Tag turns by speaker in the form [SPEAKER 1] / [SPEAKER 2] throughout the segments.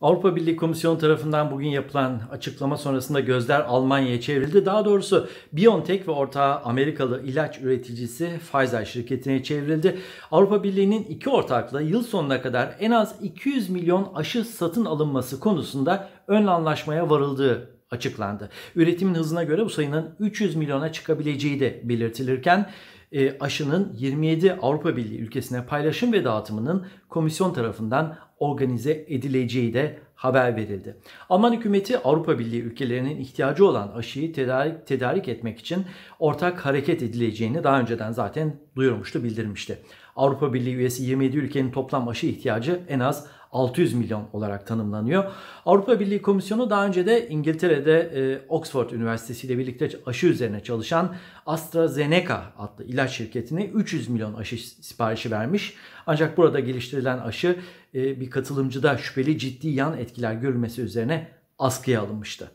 [SPEAKER 1] Avrupa Birliği Komisyonu tarafından bugün yapılan açıklama sonrasında gözler Almanya'ya çevrildi. Daha doğrusu BioNTech ve ortağı Amerikalı ilaç üreticisi Pfizer şirketine çevrildi. Avrupa Birliği'nin iki ortakla yıl sonuna kadar en az 200 milyon aşı satın alınması konusunda ön anlaşmaya varıldığı açıklandı. Üretimin hızına göre bu sayının 300 milyona çıkabileceği de belirtilirken e, aşının 27 Avrupa Birliği ülkesine paylaşım ve dağıtımının komisyon tarafından organize edileceği de haber verildi. Alman hükümeti Avrupa Birliği ülkelerinin ihtiyacı olan aşıyı tedarik, tedarik etmek için ortak hareket edileceğini daha önceden zaten duyurmuştu, bildirmişti. Avrupa Birliği üyesi 27 ülkenin toplam aşı ihtiyacı en az 600 milyon olarak tanımlanıyor. Avrupa Birliği Komisyonu daha önce de İngiltere'de e, Oxford Üniversitesi ile birlikte aşı üzerine çalışan AstraZeneca adlı ilaç ilaç şirketine 300 milyon aşı siparişi vermiş. Ancak burada geliştirilen aşı e, bir katılımcıda şüpheli ciddi yan etkiler görülmesi üzerine askıya alınmıştı.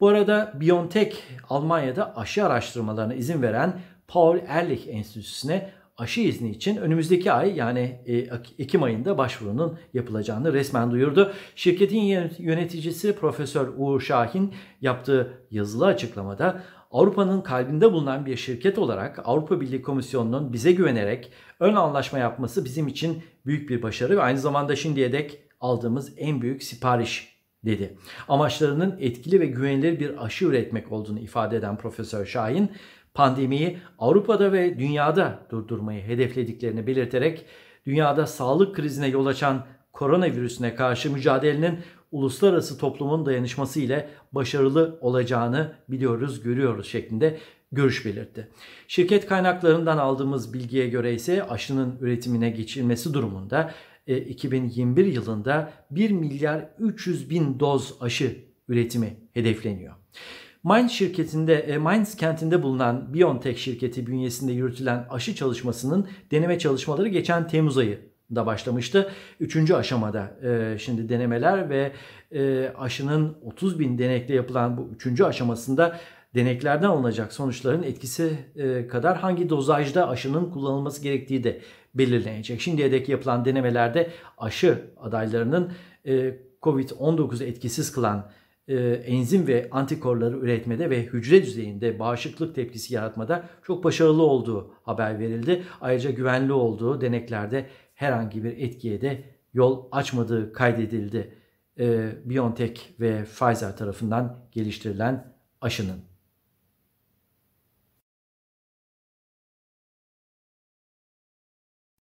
[SPEAKER 1] Bu arada BioNTech Almanya'da aşı araştırmalarına izin veren Paul Ehrlich Enstitüsü'ne aşı izni için önümüzdeki ay yani e, Ekim ayında başvurunun yapılacağını resmen duyurdu. Şirketin yöneticisi Profesör Uğur Şahin yaptığı yazılı açıklamada Avrupa'nın kalbinde bulunan bir şirket olarak Avrupa Birliği Komisyonu'nun bize güvenerek ön anlaşma yapması bizim için büyük bir başarı ve aynı zamanda şimdiye dek aldığımız en büyük sipariş dedi. Amaçlarının etkili ve güvenilir bir aşı üretmek olduğunu ifade eden Profesör Şahin, pandemiyi Avrupa'da ve dünyada durdurmayı hedeflediklerini belirterek dünyada sağlık krizine yol açan koronavirüsüne karşı mücadelenin uluslararası toplumun dayanışması ile başarılı olacağını biliyoruz, görüyoruz şeklinde görüş belirtti. Şirket kaynaklarından aldığımız bilgiye göre ise aşının üretimine geçilmesi durumunda 2021 e, yılında 1 milyar 300 bin doz aşı üretimi hedefleniyor. Mainz şirketinde, e, Mainz kentinde bulunan BioNTech şirketi bünyesinde yürütülen aşı çalışmasının deneme çalışmaları geçen Temmuz ayı da başlamıştı. Üçüncü aşamada e, şimdi denemeler ve e, aşının 30 bin denekle yapılan bu üçüncü aşamasında deneklerden alınacak sonuçların etkisi e, kadar hangi dozajda aşının kullanılması gerektiği de belirlenecek. Şimdiye dek yapılan denemelerde aşı adaylarının e, COVID-19'u etkisiz kılan e, enzim ve antikorları üretmede ve hücre düzeyinde bağışıklık tepkisi yaratmada çok başarılı olduğu haber verildi. Ayrıca güvenli olduğu deneklerde herhangi bir etkiye de yol açmadığı kaydedildi. Ee, BioNTech ve Pfizer tarafından geliştirilen aşının.